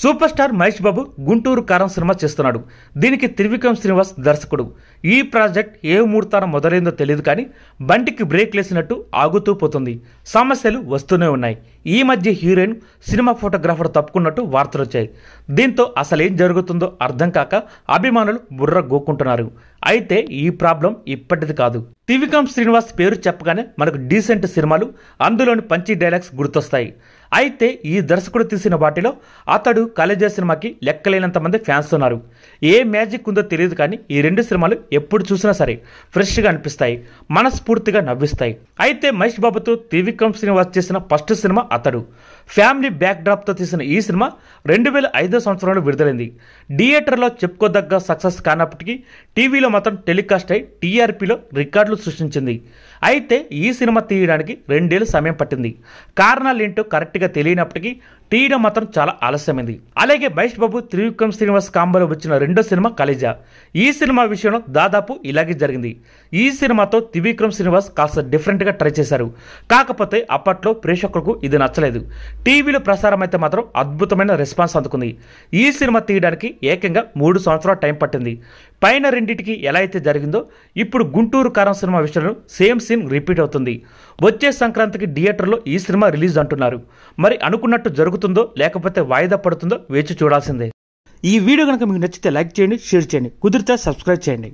super superstar Mahesh Babu Guntur Kaaram cinema చేస్తున్నాడు దీనికి త్రివిక్రమ్ శ్రీనివాస్ దర్శకుడు ఈ ప్రాజెక్ట్ ఏ ముహూర్తాన మొదలైందో తెలియదు కానీ బంటికి బ్రేక్ లేసినట్టు ఆగుతూ పోతుంది సమస్యలు వస్తూనే ఉన్నాయి ఈ మధ్య హీరోయిన్ సినిమా ఫోటోగ్రాఫర్ తప్పుకున్నట్టు వార్తలు వచ్చాయి దీంతో అసలేం జరుగుతుందో అర్థం కాక అభిమానులు బుర్ర గోక్కుంటున్నారు అయితే ఈ ప్రాబ్లం ఇప్పటిది కాదు త్రివిక్రమ్ శ్రీనివాస్ పేరు చెప్పగానే మనకు డీసెంట్ సినిమాలు అందులోని పంచి డైలాగ్స్ గుర్తొస్తాయి అయితే ఈ దర్శకుడు తీసిన వాటిలో అతడు కలేజా సినిమాకి లెక్కలేనంత మంది ఫ్యాన్స్ ఉన్నారు ఏ మ్యాజిక్ ఉందో తెలియదు కానీ ఈ రెండు సినిమాలు ఎప్పుడు చూసినా సరే ఫ్రెష్గా అనిపిస్తాయి మనస్ఫూర్తిగా నవ్విస్తాయి అయితే మహేష్ బాబుతో త్రివిక్రమ్ శ్రీనివాస్ చేసిన ఫస్ట్ సినిమా అతడు ఫ్యామిలీ బ్యాక్డ్రాప్తో తీసిన ఈ సినిమా రెండు వేల ఐదో సంవత్సరంలో విడుదలైంది థియేటర్లో చెప్పుకోదగ్గ సక్సెస్ కానప్పటికీ టీవీలో మాత్రం టెలికాస్ట్ అయి టీఆర్పీలో రికార్డులు సృష్టించింది అయితే ఈ సినిమా తీయడానికి రెండేళ్లు సమయం పట్టింది కారణాలేంటో కరెక్ట్గా తెలియనప్పటికీ తీయడం మాత్రం చాలా ఆలస్యమైంది అలాగే మహేష్ బాబు త్రివిక్రమ్ శ్రీనివాస్ కాంబోలో వచ్చిన రెండో సినిమా కలేజా ఈ సినిమా విషయంలో దాదాపు ఇలాగే జరిగింది ఈ సినిమాతో త్రివిక్రమ్ శ్రీనివాస్ కాస్త డిఫరెంట్ గా ట్రై చేశారు కాకపోతే అప్పట్లో ప్రేక్షకులకు ఇది నచ్చలేదు టీవీలో ప్రసారం అయితే మాత్రం అద్భుతమైన రెస్పాన్స్ అందుకుంది ఈ సినిమా తీయడానికి ఏకంగా మూడు సంవత్సరాలు టైం పట్టింది పైన రెండింటికి ఎలా అయితే జరిగిందో ఇప్పుడు గుంటూరు కారం సినిమా విషయంలో సేమ్ సీన్ రిపీట్ అవుతుంది వచ్చే సంక్రాంతికి థియేటర్లో ఈ సినిమా రిలీజ్ అంటున్నారు మరి అనుకున్నట్టు జరుగుతుంది జరుగుతుందో లేకపోతే వాయిదా పడుతుందో వేచి చూడాల్సిందే ఈ వీడియో కనుక మీకు నచ్చితే లైక్ చేయండి షేర్ చేయండి కుదిరితే సబ్స్క్రైబ్ చేయండి